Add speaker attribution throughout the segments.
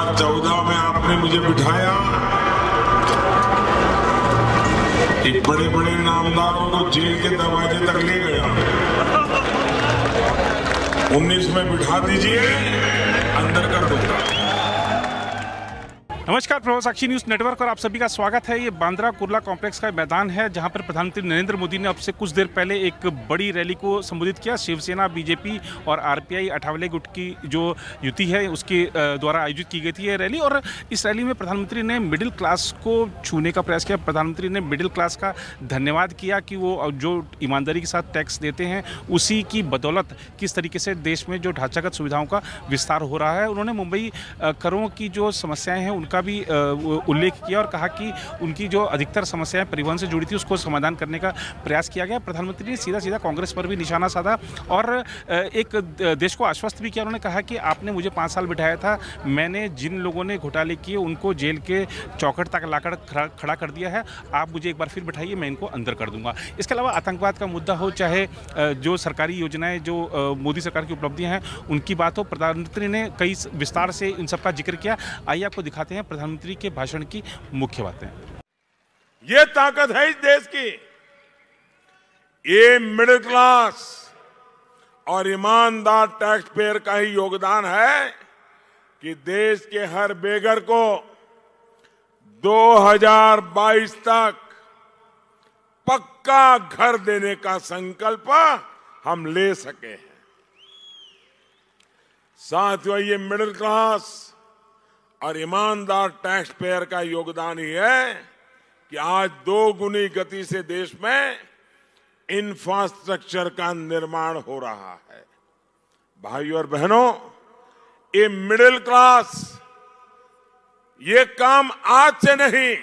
Speaker 1: 2014 में आपने मुझे बिठाया एक बड़े बड़े नामदारों को जेल के दरवाजे तक ले गया उन्नीस में बिठा दीजिए अंदर कर दूंगा
Speaker 2: नमस्कार प्रभाव साक्षी न्यूज नेटवर्क और आप सभी का स्वागत है ये बांद्रा कुर्ला कॉम्प्लेक्स का मैदान है जहां पर प्रधानमंत्री नरेंद्र मोदी ने अब से कुछ देर पहले एक बड़ी रैली को संबोधित किया शिवसेना बीजेपी और आरपीआई अठावले गुट की जो युति है उसके द्वारा आयोजित की गई थी ये रैली और इस रैली में प्रधानमंत्री ने मिडिल क्लास को छूने का प्रयास किया प्रधानमंत्री ने मिडिल क्लास का धन्यवाद किया कि वो जो ईमानदारी के साथ टैक्स देते हैं उसी की बदौलत किस तरीके से देश में जो ढांचागत सुविधाओं का विस्तार हो रहा है उन्होंने मुंबई करों की जो समस्याएँ हैं उन उनका भी उल्लेख किया और कहा कि उनकी जो अधिकतर समस्याएं परिवहन से जुड़ी थी उसको समाधान करने का प्रयास किया गया प्रधानमंत्री ने सीधा सीधा कांग्रेस पर भी निशाना साधा और एक देश को आश्वस्त भी किया उन्होंने कहा कि आपने मुझे पाँच साल बिठाया था मैंने जिन लोगों ने घोटाले किए उनको जेल के चौखट तक लाकर खड़ा कर दिया है आप मुझे एक बार फिर बैठाइए मैं इनको अंदर कर दूंगा इसके अलावा आतंकवाद का मुद्दा हो चाहे जो सरकारी योजनाएं जो मोदी सरकार की उपलब्धियां हैं उनकी बात हो प्रधानमंत्री ने कई विस्तार से इन सब का जिक्र किया आइए आपको दिखाते हैं हैं प्रधानमंत्री के भाषण की मुख्य बातें ये ताकत है इस देश की
Speaker 1: ये मिडिल क्लास और ईमानदार टैक्स पेयर का ही योगदान है कि देश के हर बेगर को 2022 तक पक्का घर देने का संकल्प हम ले सके हैं साथियों ये मिडिल क्लास और ईमानदार टैक्स पेयर का योगदान ही है कि आज दो गुनी गति से देश में इंफ्रास्ट्रक्चर का निर्माण हो रहा है भाइयों और बहनों ये मिडिल क्लास ये काम आज से नहीं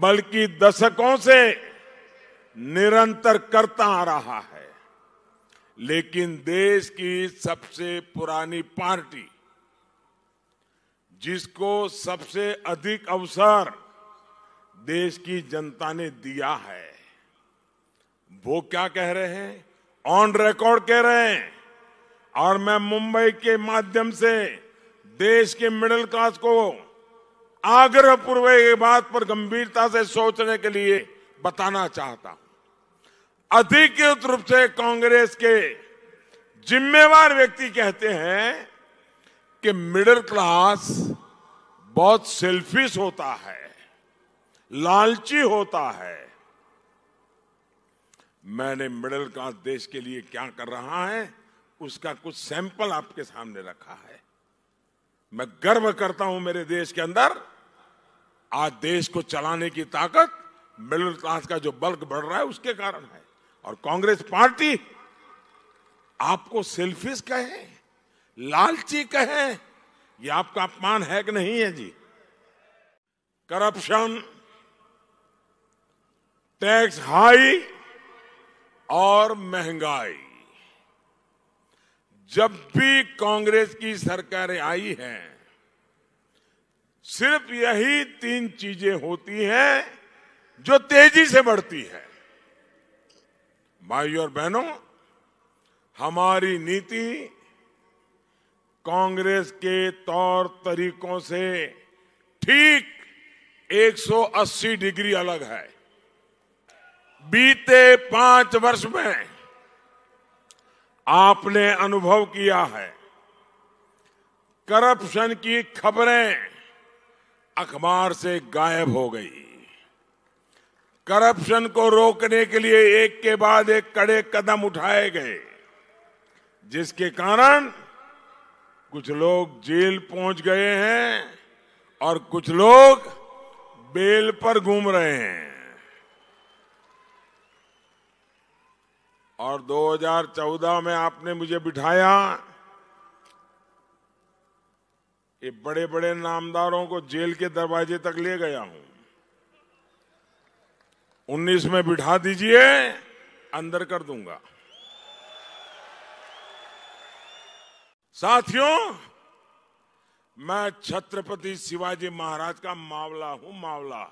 Speaker 1: बल्कि दशकों से निरंतर करता आ रहा है लेकिन देश की सबसे पुरानी पार्टी जिसको सबसे अधिक अवसर देश की जनता ने दिया है वो क्या कह रहे हैं ऑन रिकॉर्ड कह रहे हैं और मैं मुंबई के माध्यम से देश के मिडिल क्लास को आग्रह पूर्वक ये बात पर गंभीरता से सोचने के लिए बताना चाहता हूं अधिकृत रूप से कांग्रेस के जिम्मेवार व्यक्ति कहते हैं कि मिडिल क्लास बहुत सेल्फिश होता है लालची होता है मैंने मिडिल क्लास देश के लिए क्या कर रहा है उसका कुछ सैंपल आपके सामने रखा है मैं गर्व करता हूं मेरे देश के अंदर आज देश को चलाने की ताकत मिडिल क्लास का जो बल्क बढ़ रहा है उसके कारण है और कांग्रेस पार्टी आपको सेल्फिश कहे लालची कहे ये आपका अपमान है कि नहीं है जी करप्शन टैक्स हाई और महंगाई जब भी कांग्रेस की सरकारें आई हैं सिर्फ यही तीन चीजें होती हैं जो तेजी से बढ़ती है भाई और बहनों हमारी नीति कांग्रेस के तौर तरीकों से ठीक 180 डिग्री अलग है बीते पांच वर्ष में आपने अनुभव किया है करप्शन की खबरें अखबार से गायब हो गई करप्शन को रोकने के लिए एक के बाद एक कड़े कदम उठाए गए जिसके कारण कुछ लोग जेल पहुंच गए हैं और कुछ लोग बेल पर घूम रहे हैं और 2014 में आपने मुझे बिठाया ये बड़े बड़े नामदारों को जेल के दरवाजे तक ले गया हूं 19 में बिठा दीजिए अंदर कर दूंगा साथियों मैं छत्रपति शिवाजी महाराज का मावला हूं मावला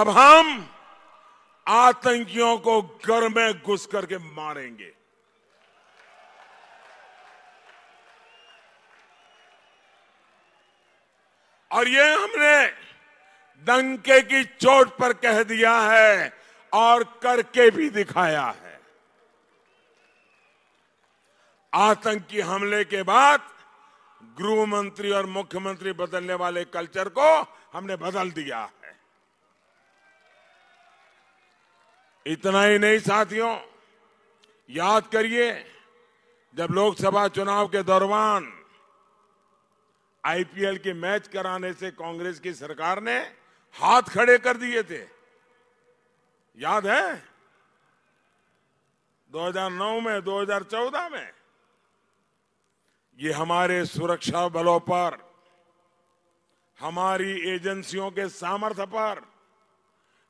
Speaker 1: अब हम आतंकियों को घर में घुस करके मारेंगे और ये हमने दंके की चोट पर कह दिया है और करके भी दिखाया है आतंकी हमले के बाद गृह मंत्री और मुख्यमंत्री बदलने वाले कल्चर को हमने बदल दिया है इतना ही नहीं साथियों याद करिए जब लोकसभा चुनाव के दौरान आईपीएल के मैच कराने से कांग्रेस की सरकार ने हाथ खड़े कर दिए थे याद है 2009 में 2014 में ये हमारे सुरक्षा बलों पर हमारी एजेंसियों के सामर्थ्य पर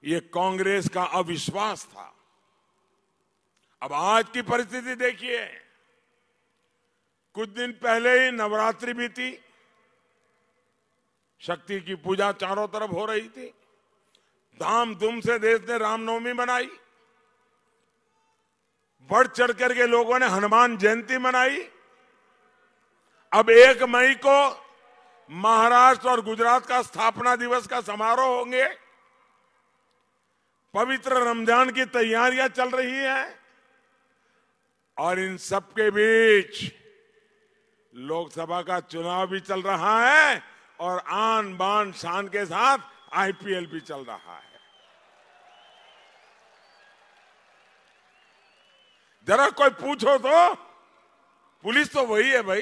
Speaker 1: ये कांग्रेस का अविश्वास था अब आज की परिस्थिति देखिए कुछ दिन पहले ही नवरात्रि भी थी शक्ति की पूजा चारों तरफ हो रही थी धाम धूम से देश ने रामनवमी मनाई बढ़ चढ़ करके लोगों ने हनुमान जयंती मनाई अब एक मई को महाराष्ट्र और गुजरात का स्थापना दिवस का समारोह होंगे पवित्र रमजान की तैयारियां चल रही हैं और इन सबके बीच लोकसभा का चुनाव भी चल रहा है और आन बान शान के साथ आईपीएल भी चल रहा है जरा कोई पूछो तो पुलिस तो वही है भाई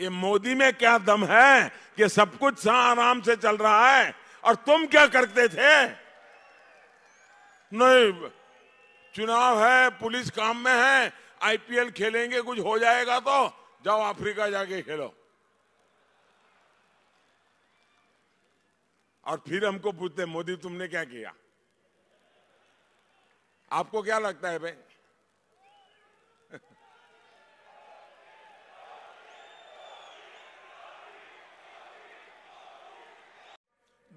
Speaker 1: ये मोदी में क्या दम है कि सब कुछ आराम से चल रहा है और तुम क्या करते थे नहीं चुनाव है पुलिस काम में है आईपीएल खेलेंगे कुछ हो जाएगा तो जाओ अफ्रीका जाके खेलो और फिर हमको पूछते मोदी तुमने क्या किया आपको क्या लगता है भाई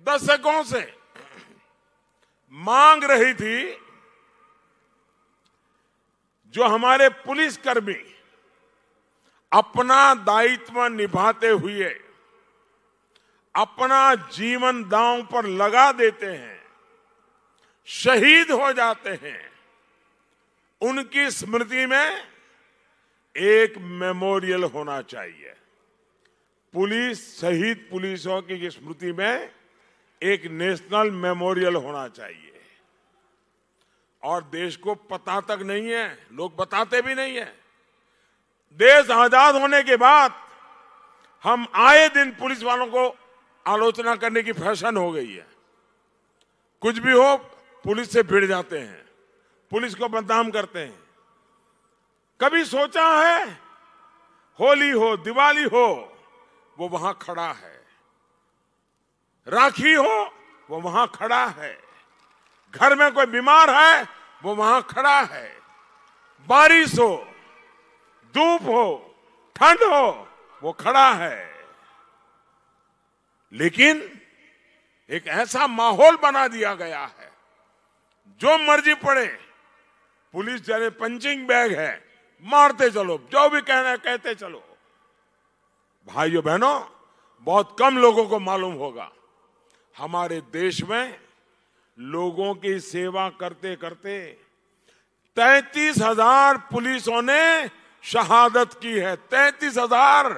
Speaker 1: दशकों से मांग रही थी जो हमारे पुलिसकर्मी अपना दायित्व निभाते हुए अपना जीवन दांव पर लगा देते हैं शहीद हो जाते हैं उनकी स्मृति में एक मेमोरियल होना चाहिए पुलिस शहीद पुलिसों की स्मृति में एक नेशनल मेमोरियल होना चाहिए और देश को पता तक नहीं है लोग बताते भी नहीं है देश आजाद होने के बाद हम आए दिन पुलिस वालों को आलोचना करने की फैशन हो गई है कुछ भी हो पुलिस से भिड़ जाते हैं पुलिस को बदनाम करते हैं कभी सोचा है होली हो दिवाली हो वो वहां खड़ा है राखी हो वो वहां खड़ा है घर में कोई बीमार है वो वहां खड़ा है बारिश हो धूप हो ठंड हो वो खड़ा है लेकिन एक ऐसा माहौल बना दिया गया है जो मर्जी पड़े पुलिस जैसे पंचिंग बैग है मारते चलो जो भी कहना है कहते चलो भाइयों बहनों बहुत कम लोगों को मालूम होगा हमारे देश में लोगों की सेवा करते करते तैतीस हजार पुलिसों ने शहादत की है तैतीस हजार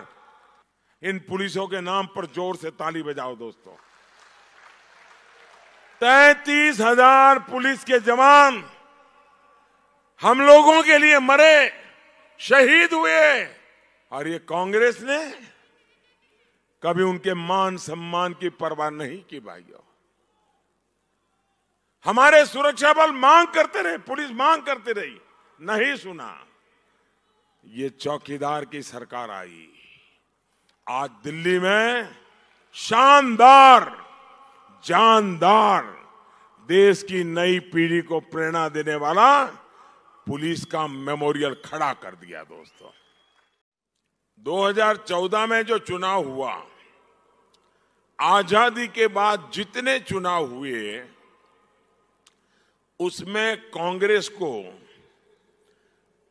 Speaker 1: इन पुलिसों के नाम पर जोर से ताली बजाओ दोस्तों तैतीस हजार पुलिस के जवान हम लोगों के लिए मरे शहीद हुए और ये कांग्रेस ने कभी उनके मान सम्मान की परवाह नहीं की भाइयों हमारे सुरक्षा बल मांग करते रहे पुलिस मांग करते रही नहीं सुना ये चौकीदार की सरकार आई आज दिल्ली में शानदार जानदार देश की नई पीढ़ी को प्रेरणा देने वाला पुलिस का मेमोरियल खड़ा कर दिया दोस्तों 2014 में जो चुनाव हुआ आजादी के बाद जितने चुनाव हुए उसमें कांग्रेस को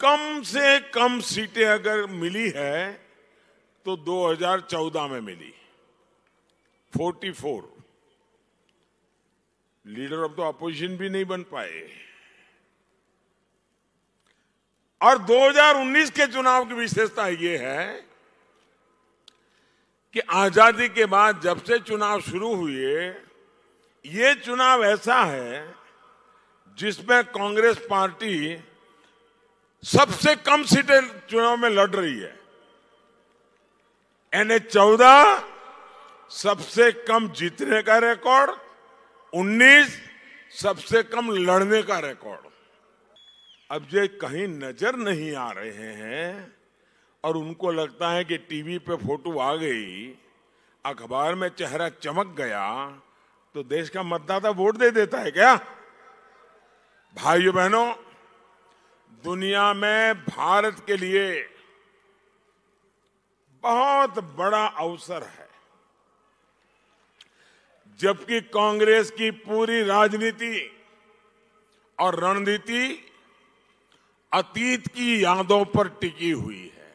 Speaker 1: कम से कम सीटें अगर मिली है तो 2014 में मिली 44 लीडर ऑफ द तो ऑपोजिशन भी नहीं बन पाए और 2019 के चुनाव की विशेषता यह है कि आजादी के बाद जब से चुनाव शुरू हुए ये चुनाव ऐसा है जिसमें कांग्रेस पार्टी सबसे कम सीटें चुनाव में लड़ रही है यानी चौदह सबसे कम जीतने का रिकॉर्ड उन्नीस सबसे कम लड़ने का रिकॉर्ड अब ये कहीं नजर नहीं आ रहे हैं और उनको लगता है कि टीवी पे फोटो आ गई अखबार में चेहरा चमक गया तो देश का मतदाता वोट दे देता है क्या भाइयों बहनों दुनिया में भारत के लिए बहुत बड़ा अवसर है जबकि कांग्रेस की पूरी राजनीति और रणनीति अतीत की यादों पर टिकी हुई है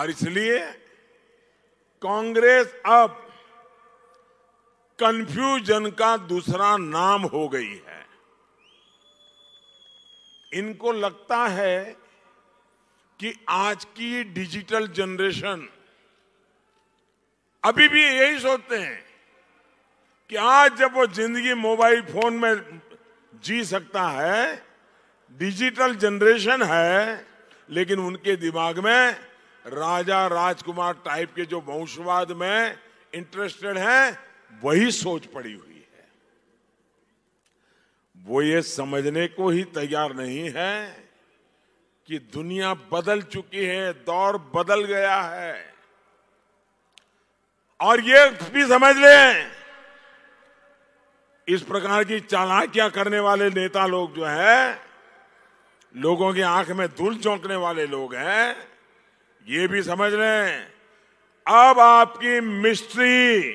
Speaker 1: और इसलिए कांग्रेस अब कंफ्यूजन का दूसरा नाम हो गई है इनको लगता है कि आज की डिजिटल जनरेशन अभी भी यही सोचते हैं कि आज जब वो जिंदगी मोबाइल फोन में जी सकता है डिजिटल जनरेशन है लेकिन उनके दिमाग में राजा राजकुमार टाइप के जो वंशवाद में इंटरेस्टेड हैं वही सोच पड़ी हुई है वो ये समझने को ही तैयार नहीं है कि दुनिया बदल चुकी है दौर बदल गया है और ये भी समझ लें इस प्रकार की चालाकियां करने वाले नेता लोग जो है लोगों की आंख में धूल चौंकने वाले लोग हैं ये भी समझ लें अब आपकी मिस्ट्री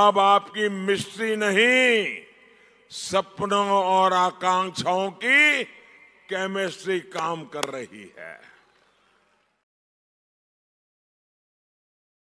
Speaker 1: अब आपकी मिस्ट्री नहीं सपनों और आकांक्षाओं की केमिस्ट्री काम कर रही है